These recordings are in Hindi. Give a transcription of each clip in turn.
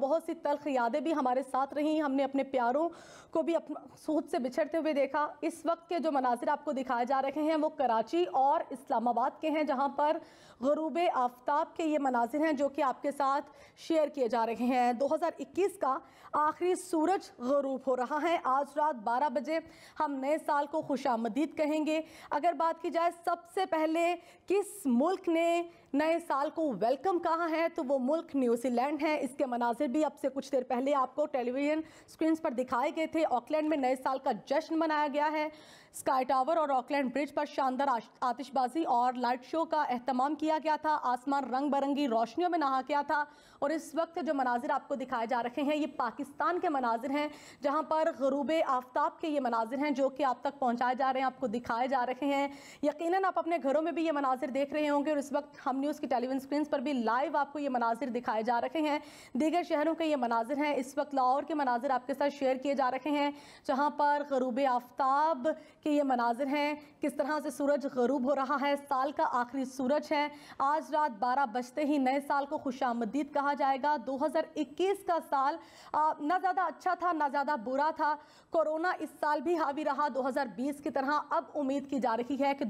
बहुत सी तलख यादें भी हमारे साथ रहीं हमने अपने प्यारों को भी अपना सूद से बिछड़ते हुए देखा इस वक्त के जो मनाजिर आपको दिखाए जा रहे हैं वो कराची और इस्लामाबाद के हैं जहाँ पर गरूब आफ्ताब के ये मनाजिर हैं जो कि आपके साथ शेयर किए जा रहे हैं 2021 का आखिरी सूरज गरूब हो रहा है आज रात बारह बजे हम नए साल को खुश कहेंगे अगर बात की जाए सबसे पहले किस मुल्क ने नए साल को वेलकम कहा है तो वो मुल्क न्यूजीलैंड है इसके मनाजिर भी अब से कुछ देर पहले आपको टेलीविजन स्क्रीन पर दिखाए गए थे ऑकलैंड में नए साल का जश्न मनाया गया है स्काई टावर और ऑकलैंड ब्रिज पर शानदार आतिशबाजी और लाइट शो का अहतमाम किया गया था आसमान रंग बिरंगी रोशनियों में नहा गया था और इस वक्त जो मनाजिर आपको दिखाए जा रहे हैं ये पाकिस्तान के मनाजिर हैं जहाँ पर गरूब आफ्ताब के ये मनाजिर हैं जो कि आप तक पहुँचाए जा रहे हैं आपको दिखाए जा रहे हैं यकीन आप अपने घरों में भी ये मनाजिर देख रहे होंगे और इस वक्त हम न्यूज़ की टेलीविजन स्क्रीन पर भी लाइव आपको ये मनाजिर दिखाए जा रहे हैं दीगर शहरों के ये मनाजिर हैं इस वक्त लाहौर के मनाजिर आपके साथ शेयर किए जा रहे हैं जहाँ पर गरूब आफ्ताब के ये मनाजिर हैं किस तरह से सूरज गरूब हो रहा है साल का आखिरी सूरज है आज रात बारह बजते ही नए साल को खुश आमदीद कहा जाएगा दो हज़ार इक्कीस का साल ना ज़्यादा अच्छा था ना ज़्यादा बुरा था कोरोना इस साल भी हावी रहा बीस की तरह अब उम्मीद की जा रही है कि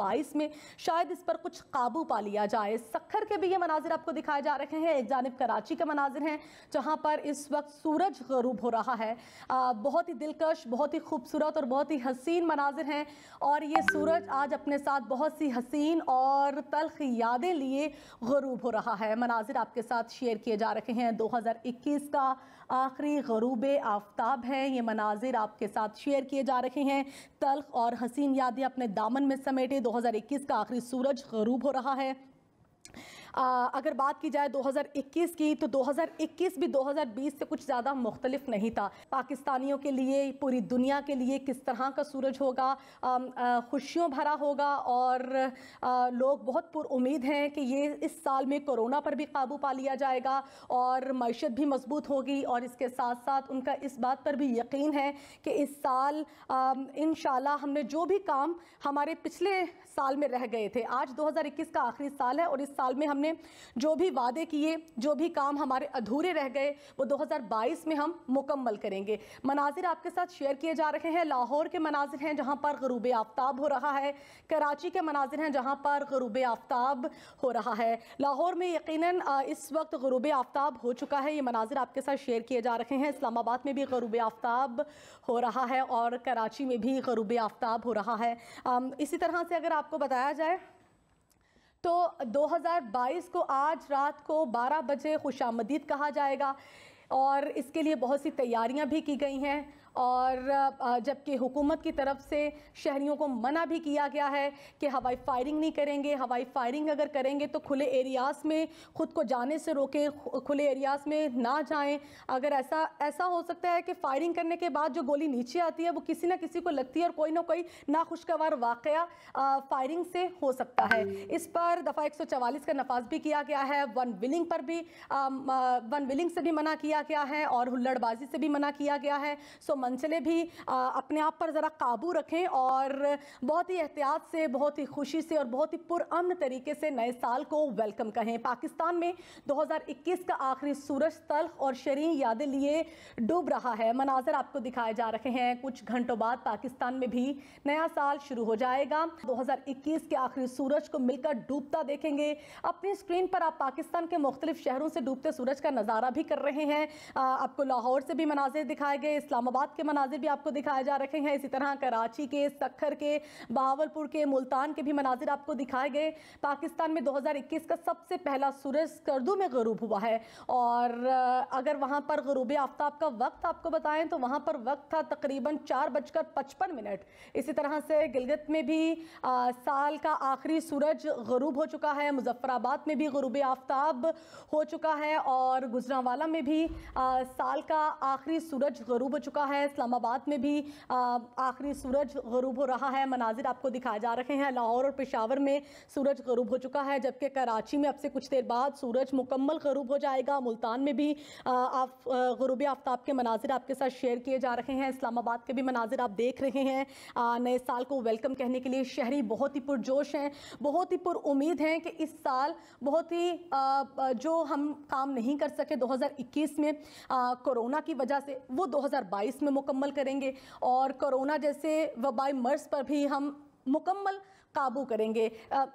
बाईस में शायद इस पर कुछ काबू पा लिया जाए सखर के भी ये मनाजिर आपको दिखाए जा रहे हैं एक जानब कराची के मनाजिर हैं जहाँ पर इस वक्त सूरज गरूब हो रहा है आ, बहुत ही दिलकश बहुत ही खूबसूरत और बहुत ही हसीन मनाजिर हैं और ये सूरज आज अपने साथ बहुत सी हसीन और तलख यादें लिए गरूब हो रहा है मनाजिर आपके साथ शेयर किए जा रहे हैं 2021 का आखिरी गरूब आफ्ताब है ये मनाजिर आपके साथ शेयर किए जा रहे हैं तलख और हसीन यादें अपने दामन में समेटे 2021 का आखिरी सूरज गरूब हो रहा है आ, अगर बात की जाए 2021 की तो 2021 भी 2020 से कुछ ज़्यादा मुख्तलिफ नहीं था पाकिस्तानियों के लिए पूरी दुनिया के लिए किस तरह का सूरज होगा खुशियों भरा होगा और आ, लोग बहुत पुरुद हैं कि ये इस साल में कोरोना पर भी काबू पा लिया जाएगा और मीशत भी मजबूत होगी और इसके साथ साथ उनका इस बात पर भी यकीन है कि इस साल इन हमने जो भी काम हमारे पिछले साल में रह गए थे आज दो का आखिरी साल है और इस इस साल में हमने जो भी वादे किए जो भी काम हमारे अधूरे रह गए वो 2022 में हम मुकम्मल करेंगे मनाजिर आपके साथ शेयर किए जा रहे हैं लाहौर के मनाजिर हैं जहाँ पर गरूब आफ्ताब हो रहा है कराची के मनाजिर हैं जहाँ पर गरूब आफ्ताब हो रहा है लाहौर में यकीन इस वक्त गरूब आफ्ताब हो चुका है ये मनाजिर आपके साथ शेयर किए जा रहे हैं इस्लामाबाद में भी गरूब आफ्ताब हो रहा है और कराची में भी गरूब आफ्ताब हो रहा है इसी तरह से अगर आपको बताया जाए तो 2022 को आज रात को 12 बजे खुशामदीद कहा जाएगा और इसके लिए बहुत सी तैयारियां भी की गई हैं और जबकि हुकूमत की तरफ से शहरीों को मना भी किया गया है कि हवाई फायरिंग नहीं करेंगे हवाई फायरिंग अगर करेंगे तो खुले एरियाज़ में ख़ुद को जाने से रोकें खुले एरियाज़ में ना जाएं अगर ऐसा ऐसा हो सकता है कि फायरिंग करने के बाद जो गोली नीचे आती है वो किसी ना किसी को लगती है और कोई ना कोई नाखुशगवार वाक़ फायरिंग से हो सकता है इस पर दफ़ा एक का नफाज भी किया गया है वन विलिंग पर भी वन विलिंग से भी मना किया गया है और हुल्लड़बाजी से भी मना किया गया है सो मंचले भी अपने आप पर ज़रा काबू रखें और बहुत ही एहतियात से बहुत ही खुशी से और बहुत ही पुरान तरीके से नए साल को वेलकम कहें पाकिस्तान में 2021 का आखिरी सूरज तल्ख और शरी यादें लिए डूब रहा है मनाजर आपको दिखाए जा रहे हैं कुछ घंटों बाद पाकिस्तान में भी नया साल शुरू हो जाएगा दो के आखिरी सूरज को मिलकर डूबता देखेंगे अपनी स्क्रीन पर आप पाकिस्तान के मुख्तलिफ शहरों से डूबते सूरज का नज़ारा भी कर रहे हैं आपको लाहौर से भी मनाजिर दिखाए गए इस्लामाबाद राहत के मनाजिर भी आपको दिखाए जा रखे हैं इसी तरह कराची के सखर के बहावलपुर के मुल्तान के भी मनाजिर आपको दिखाए गए पाकिस्तान में 2021 का सबसे पहला सूरज करदू में गरूब हुआ है और अगर वहाँ पर गरूब आफ्ताब का वक्त आपको बताएं तो वहाँ पर वक्त था तकरीबन चार बजकर पचपन मिनट इसी तरह से गिलगत में भी आ, साल का आखिरी सूरज गरूब हो चुका है मुजफ्फराबाद में भी गरूब आफ्ताब हो चुका है और गुजरावाला में भी आ, साल का आखिरी सूरज गरूब हो चुका है है इस्लामाबाद में भी आखिरी सूरज गरूब हो रहा है मनाजिर आपको दिखाए जा रहे हैं लाहौर और पेशावर में सूरज गरूब हो चुका है जबकि कराची में अब से कुछ देर बाद सूरज मुकम्मल गरूब हो जाएगा मुल्तान में भी गरूब आफ्ताब के मनाजिर आपके साथ शेयर किए जा रहे हैं इस्लामाबाद के भी मनाजिर आप देख रहे हैं नए साल को वेलकम कहने के लिए शहरी बहुत ही पुरजोश हैं बहुत ही पुरुद हैं कि इस साल बहुत ही जो हम काम नहीं कर सके 2021 में कोरोना की वजह से वो 2022 में में मुकम्मल करेंगे और कोरोना जैसे वबाई मर्ज पर भी हम मुकम्मल काबू करेंगे